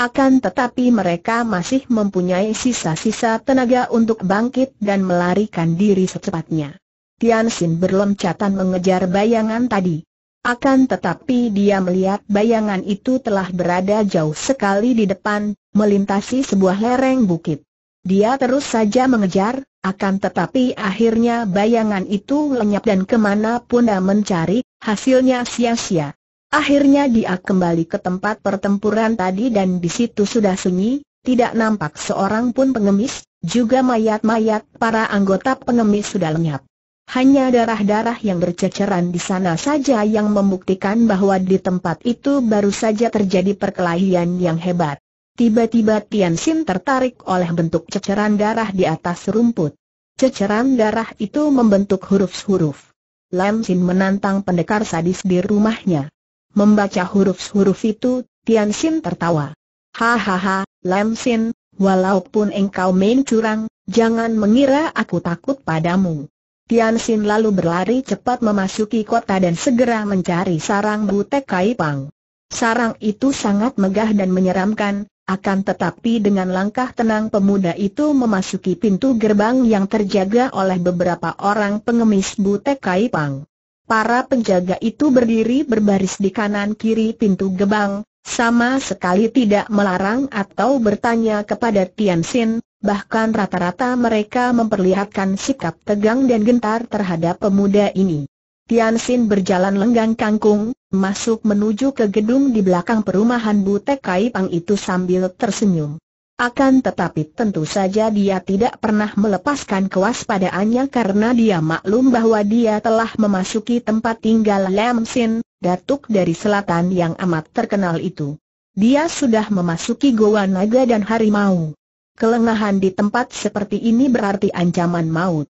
Akan tetapi mereka masih mempunyai sisa-sisa tenaga untuk bangkit dan melarikan diri secepatnya. Tian Xin berloncatan mengejar bayangan tadi. Akan tetapi dia melihat bayangan itu telah berada jauh sekali di depan, melintasi sebuah lereng bukit. Dia terus saja mengejar, akan tetapi akhirnya bayangan itu lenyap dan kemana pun dia mencari, hasilnya sia-sia. Akhirnya dia kembali ke tempat pertempuran tadi dan di situ sudah sunyi, tidak nampak seorang pun pengemis, juga mayat-mayat para anggota pengemis sudah lenyap. Hanya darah-darah yang berceceran di sana saja yang membuktikan bahwa di tempat itu baru saja terjadi perkelahian yang hebat. Tiba-tiba Tian Xin tertarik oleh bentuk ceceran darah di atas rumput. Ceceran darah itu membentuk huruf-huruf. Lam Xin menantang pendekar sadis di rumahnya. Membaca huruf-huruf itu, Tian Xin tertawa. Hahaha, Lam Xin, walaupun engkau main curang, jangan mengira aku takut padamu. Tian Xin lalu berlari cepat memasuki kota dan segera mencari sarang butek kaipang. Sarang itu sangat megah dan menyeramkan, akan tetapi dengan langkah tenang pemuda itu memasuki pintu gerbang yang terjaga oleh beberapa orang pengemis butek kaipang. Para penjaga itu berdiri berbaris di kanan kiri pintu gerbang, sama sekali tidak melarang atau bertanya kepada Tian Xin, bahkan rata-rata mereka memperlihatkan sikap tegang dan gentar terhadap pemuda ini. Tian Xin berjalan lenggang kangkung, masuk menuju ke gedung di belakang perumahan Butek Pang itu sambil tersenyum. Akan tetapi tentu saja dia tidak pernah melepaskan kewaspadaannya karena dia maklum bahwa dia telah memasuki tempat tinggal Lam Sin, datuk dari selatan yang amat terkenal itu. Dia sudah memasuki goa naga dan harimau. Kelengahan di tempat seperti ini berarti ancaman maut.